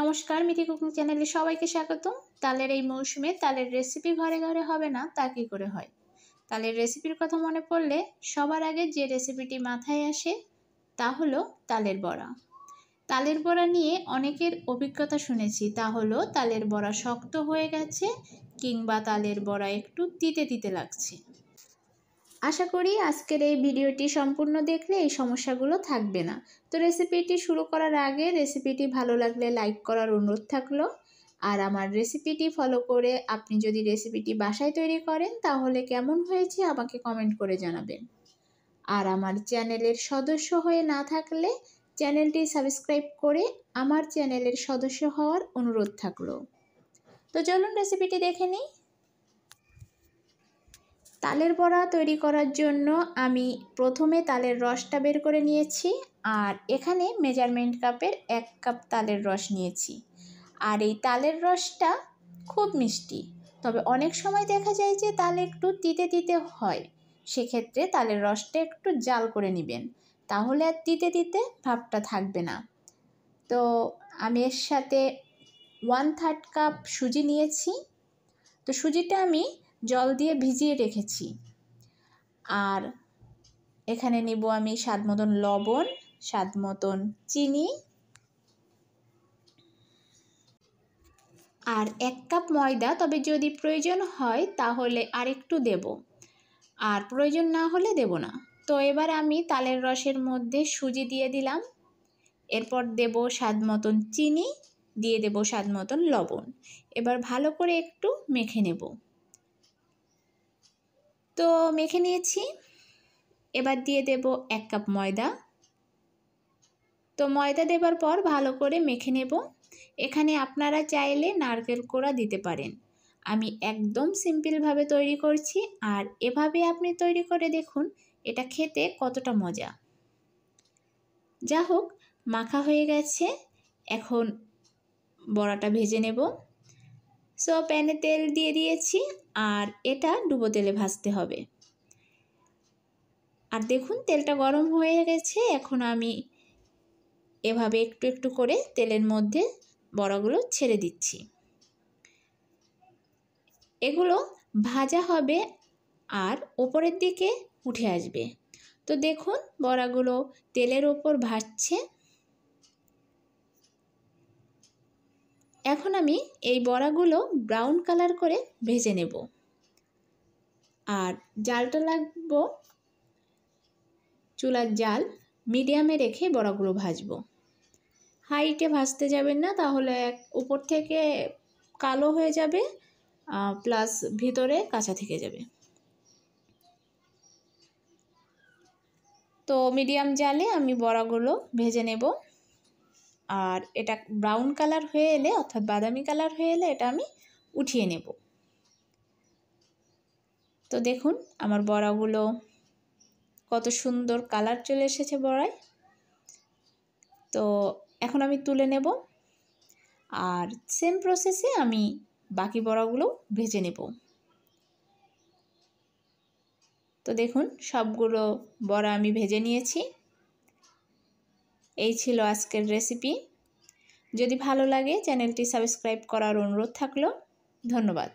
নমস্কার মিঠি কুকিং চ্যানেলে সবাইকে স্বাগতম তালের এই মৌসুমে তালের রেসিপি ঘরে ঘরে হবে না তা কী করে হয় তালের রেসিপির কথা মনে পড়লে সবার আগে যে রেসিপিটি মাথায় আসে তা হলো তালের বড়া তালের বড়া নিয়ে অনেকের অভিজ্ঞতা শুনেছি তা হলো তালের বড়া শক্ত হয়ে গেছে কিংবা তালের বড়া একটু তিতে তিতে লাগছে আশা করি আজকের এই ভিডিওটি সম্পূর্ণ দেখলে এই সমস্যাগুলো থাকবে না তো রেসিপিটি শুরু করার আগে রেসিপিটি ভালো লাগলে লাইক করার অনুরোধ থাকলো আর আমার রেসিপিটি ফলো করে আপনি যদি রেসিপিটি বাসায় তৈরি করেন তাহলে কেমন হয়েছে আমাকে কমেন্ট করে জানাবেন আর আমার চ্যানেলের সদস্য হয়ে না থাকলে চ্যানেলটি সাবস্ক্রাইব করে আমার চ্যানেলের সদস্য হওয়ার অনুরোধ থাকলো তো চলুন রেসিপিটি দেখে নিই তালের বড়া তৈরি করার জন্য আমি প্রথমে তালের রসটা বের করে নিয়েছি আর এখানে মেজারমেন্ট কাপের এক কাপ তালের রস নিয়েছি আর এই তালের রসটা খুব মিষ্টি তবে অনেক সময় দেখা যায় যে তাল একটু তিতে তিতে হয় সেক্ষেত্রে তালের রসটা একটু জাল করে নেবেন তাহলে আর তিতে তিতে ভাবটা থাকবে না তো আমি এর সাথে ওয়ান থার্ড কাপ সুজি নিয়েছি তো সুজিটা আমি জল দিয়ে ভিজিয়ে রেখেছি আর এখানে নিব আমি স্বাদ মতন লবণ স্বাদ মতন চিনি আর এক কাপ ময়দা তবে যদি প্রয়োজন হয় তাহলে আর একটু দেব আর প্রয়োজন না হলে দেব না তো এবার আমি তালের রসের মধ্যে সুজি দিয়ে দিলাম এরপর দেব স্বাদ মতন চিনি দিয়ে দেব স্বাদ মতন লবণ এবার ভালো করে একটু মেখে নেব তো মেখে নিয়েছি এবার দিয়ে দেব এক কাপ ময়দা তো ময়দা দেবার পর ভালো করে মেখে নেব এখানে আপনারা চাইলে নারকেল কোড়া দিতে পারেন আমি একদম সিম্পলভাবে তৈরি করছি আর এভাবে আপনি তৈরি করে দেখুন এটা খেতে কতটা মজা যা হোক মাখা হয়ে গেছে এখন বড়াটা ভেজে নেব সো প্যানে তেল দিয়ে দিয়েছি আর এটা ডুবো তেলে ভাজতে হবে আর দেখুন তেলটা গরম হয়ে গেছে এখন আমি এভাবে একটু একটু করে তেলের মধ্যে বড়াগুলো ছেড়ে দিচ্ছি এগুলো ভাজা হবে আর ওপরের দিকে উঠে আসবে তো দেখুন বড়াগুলো তেলের ওপর ভাজছে এখন আমি এই বড়াগুলো ব্রাউন কালার করে ভেজে নেব আর জালটা লাগবো চুলার জাল মিডিয়ামে রেখে বড়াগুলো ভাজবো হাইটে ভাজতে যাবেন না তাহলে উপর থেকে কালো হয়ে যাবে প্লাস ভিতরে কাঁচা থেকে যাবে তো মিডিয়াম জালে আমি বড়াগুলো ভেজে নেব আর এটা ব্রাউন কালার হয়ে এলে অর্থাৎ বাদামি কালার হয়ে এলে এটা আমি উঠিয়ে নেব তো দেখুন আমার বড়াগুলো কত সুন্দর কালার চলে এসেছে বড়ায় তো এখন আমি তুলে নেব আর সেম প্রসেসে আমি বাকি বড়াগুলো ভেজে নেব তো দেখুন সবগুলো বড়া আমি ভেজে নিয়েছি এই ছিল আজকের রেসিপি যদি ভালো লাগে চ্যানেলটি সাবস্ক্রাইব করার অনুরোধ থাকলো ধন্যবাদ